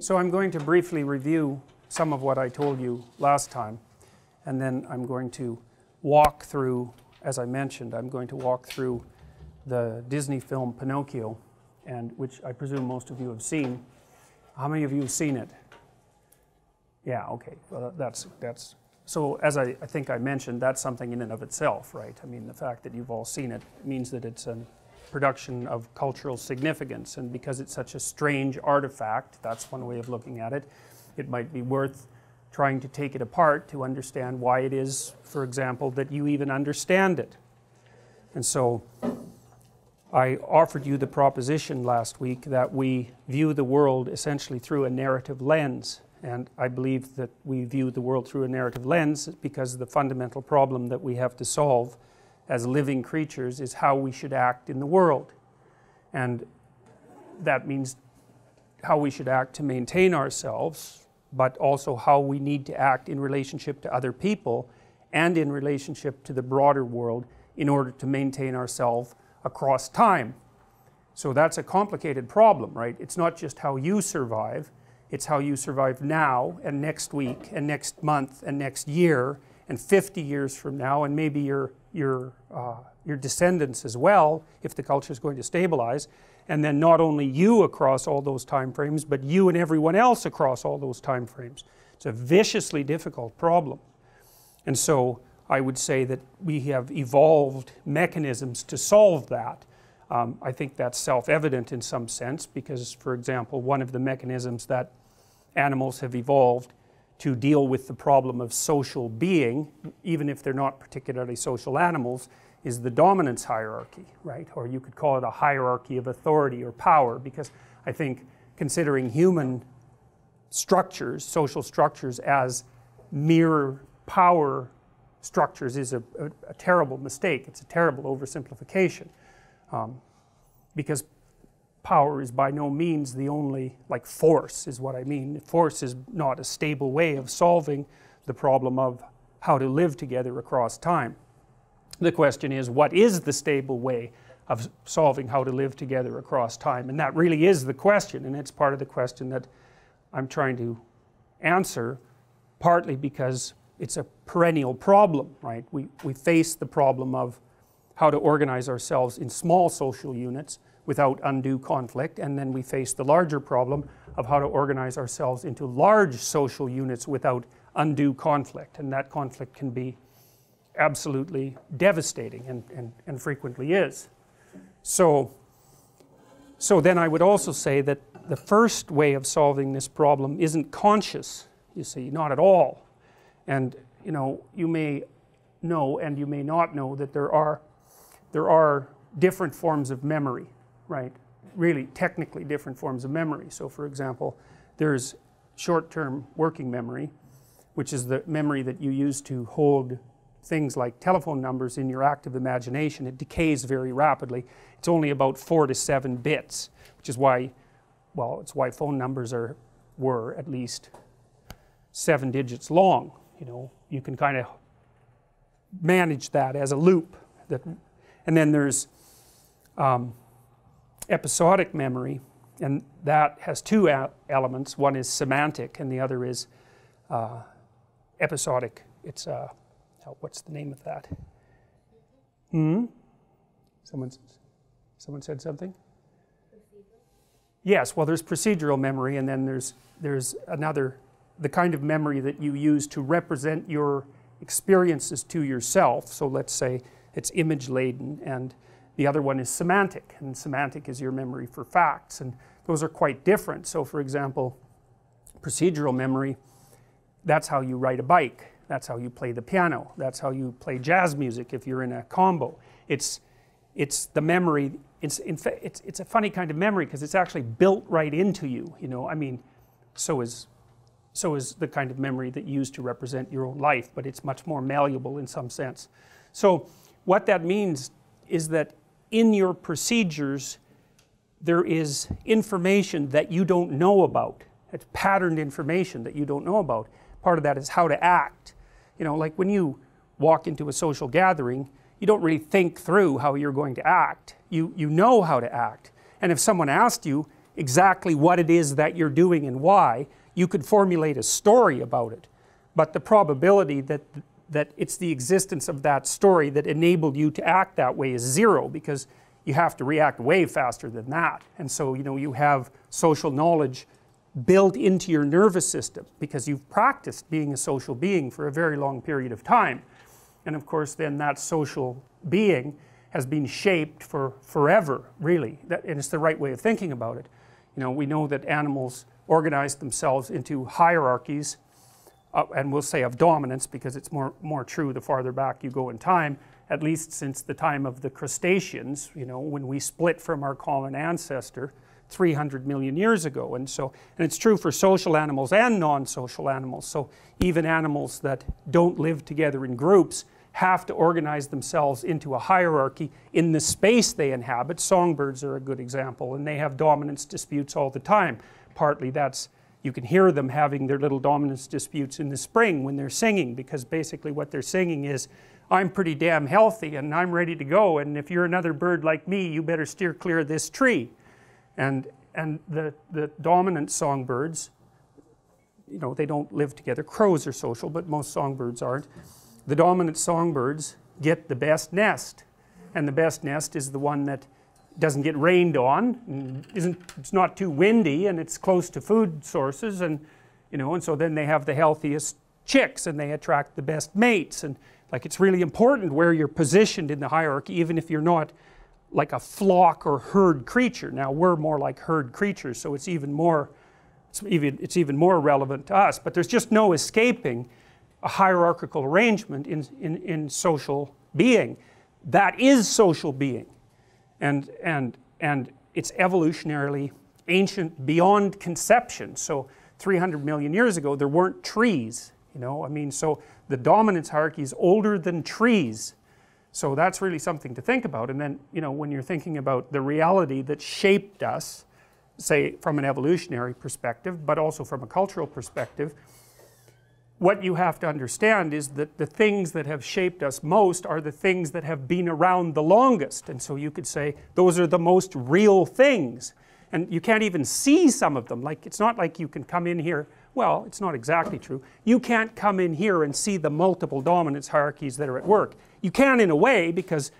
So I'm going to briefly review some of what I told you last time, and then I'm going to walk through, as I mentioned, I'm going to walk through the Disney film Pinocchio, and which I presume most of you have seen. How many of you have seen it? Yeah, okay. Well, that's that's so as I, I think I mentioned, that's something in and of itself, right? I mean, the fact that you've all seen it means that it's an production of cultural significance. And because it's such a strange artifact, that's one way of looking at it, it might be worth trying to take it apart to understand why it is, for example, that you even understand it. And so I offered you the proposition last week that we view the world essentially through a narrative lens. And I believe that we view the world through a narrative lens because the fundamental problem that we have to solve as living creatures is how we should act in the world. And that means how we should act to maintain ourselves, but also how we need to act in relationship to other people and in relationship to the broader world in order to maintain ourselves across time. So that's a complicated problem, right? It's not just how you survive, it's how you survive now and next week and next month and next year and 50 years from now, and maybe your, your, uh, your descendants as well, if the culture is going to stabilize, and then not only you across all those time frames, but you and everyone else across all those time frames. It's a viciously difficult problem. And so I would say that we have evolved mechanisms to solve that. Um, I think that's self evident in some sense because, for example, one of the mechanisms that animals have evolved to deal with the problem of social being, even if they're not particularly social animals, is the dominance hierarchy, right? Or you could call it a hierarchy of authority or power, because I think considering human structures, social structures, as mere power structures is a, a, a terrible mistake. It's a terrible oversimplification. Um, because power is by no means the only, like force is what I mean. Force is not a stable way of solving the problem of how to live together across time. The question is, what is the stable way of solving how to live together across time? And that really is the question, and it's part of the question that I'm trying to answer, partly because it's a perennial problem, right? We, we face the problem of how to organize ourselves in small social units without undue conflict. And then we face the larger problem of how to organize ourselves into large social units without undue conflict. And that conflict can be absolutely devastating and, and, and frequently is. So, so then I would also say that the first way of solving this problem isn't conscious, you see, not at all. And you know, you may know and you may not know that there are there are different forms of memory right? Really technically different forms of memory. So for example, there's short-term working memory, which is the memory that you use to hold things like telephone numbers in your active imagination. It decays very rapidly. It's only about four to seven bits, which is why, well, it's why phone numbers are, were at least seven digits long. You know, you can kind of manage that as a loop. That, and then there's um, episodic memory, and that has two elements. One is semantic, and the other is uh, episodic. It's uh, oh, what's the name of that? Hmm. Someone, someone said something. Yes. Well, there's procedural memory, and then there's there's another, the kind of memory that you use to represent your experiences to yourself. So let's say it's image laden and the other one is semantic, and semantic is your memory for facts, and those are quite different. So, for example, procedural memory that's how you ride a bike, that's how you play the piano, that's how you play jazz music if you're in a combo. It's, it's the memory, it's, in fa- it's, it's a funny kind of memory because it's actually built right into you, you know. I mean, so is so is the kind of memory that you use to represent your own life, but it's much more malleable in some sense. So, what that means is that in your procedures, there is information that you don't know about. It's patterned information that you don't know about. Part of that is how to act. You know, like when you walk into a social gathering, you don't really think through how you're going to act. You, you know how to act. And if someone asked you exactly what it is that you're doing and why, you could formulate a story about it. But the probability that that it's the existence of that story that enabled you to act that way is zero because you have to react way faster than that. And so, you know, you have social knowledge built into your nervous system because you've practiced being a social being for a very long period of time. And of course, then that social being has been shaped for forever, really. That, and it's the right way of thinking about it. You know, we know that animals organize themselves into hierarchies uh, and we'll say of dominance because it's more, more true the farther back you go in time, at least since the time of the crustaceans, you know, when we split from our common ancestor 300 million years ago. And so, and it's true for social animals and non-social animals. So even animals that don't live together in groups have to organize themselves into a hierarchy in the space they inhabit. Songbirds are a good example, and they have dominance disputes all the time. Partly that's you can hear them having their little dominance disputes in the spring when they're singing because basically what they're singing is I'm pretty damn healthy and I'm ready to go and if you're another bird like me you better steer clear of this tree and and the the dominant songbirds you know they don't live together crows are social but most songbirds aren't the dominant songbirds get the best nest and the best nest is the one that doesn't get rained on, isn't, it's not too windy, and it's close to food sources, and you know, and so then they have the healthiest chicks, and they attract the best mates, and like it's really important where you're positioned in the hierarchy, even if you're not like a flock or herd creature. Now we're more like herd creatures, so it's even more, it's even, it's even more relevant to us. But there's just no escaping a hierarchical arrangement in, in, in social being. That is social being and, and, and it's evolutionarily ancient beyond conception. So 300 million years ago, there weren't trees, you know, I mean, so the dominance hierarchy is older than trees. So that's really something to think about. And then, you know, when you're thinking about the reality that shaped us, say from an evolutionary perspective, but also from a cultural perspective, what you have to understand is that the things that have shaped us most are the things that have been around the longest and so you could say those are the most real things and you can't even see some of them like it's not like you can come in here well it's not exactly true you can't come in here and see the multiple dominance hierarchies that are at work you can in a way because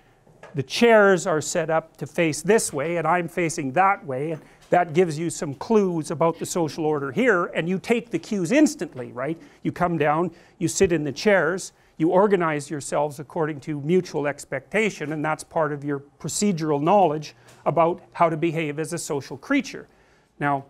the chairs are set up to face this way and I'm facing that way and that gives you some clues about the social order here and you take the cues instantly, right? You come down, you sit in the chairs, you organize yourselves according to mutual expectation and that's part of your procedural knowledge about how to behave as a social creature. Now,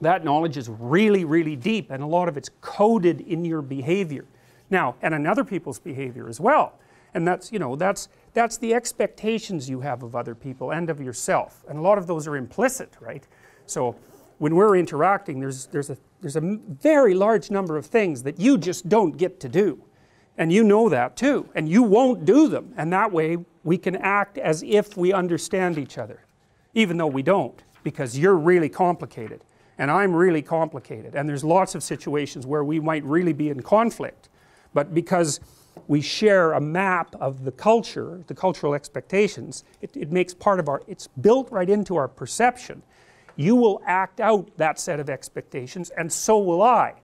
that knowledge is really, really deep and a lot of it's coded in your behavior. Now, and in other people's behavior as well. And that's, you know, that's, that's the expectations you have of other people and of yourself. And a lot of those are implicit, right? So when we're interacting, there's, there's, a, there's a very large number of things that you just don't get to do. And you know that too. And you won't do them. And that way we can act as if we understand each other, even though we don't, because you're really complicated. And I'm really complicated. And there's lots of situations where we might really be in conflict. But because we share a map of the culture, the cultural expectations, it, it, makes part of our, it's built right into our perception. You will act out that set of expectations, and so will I.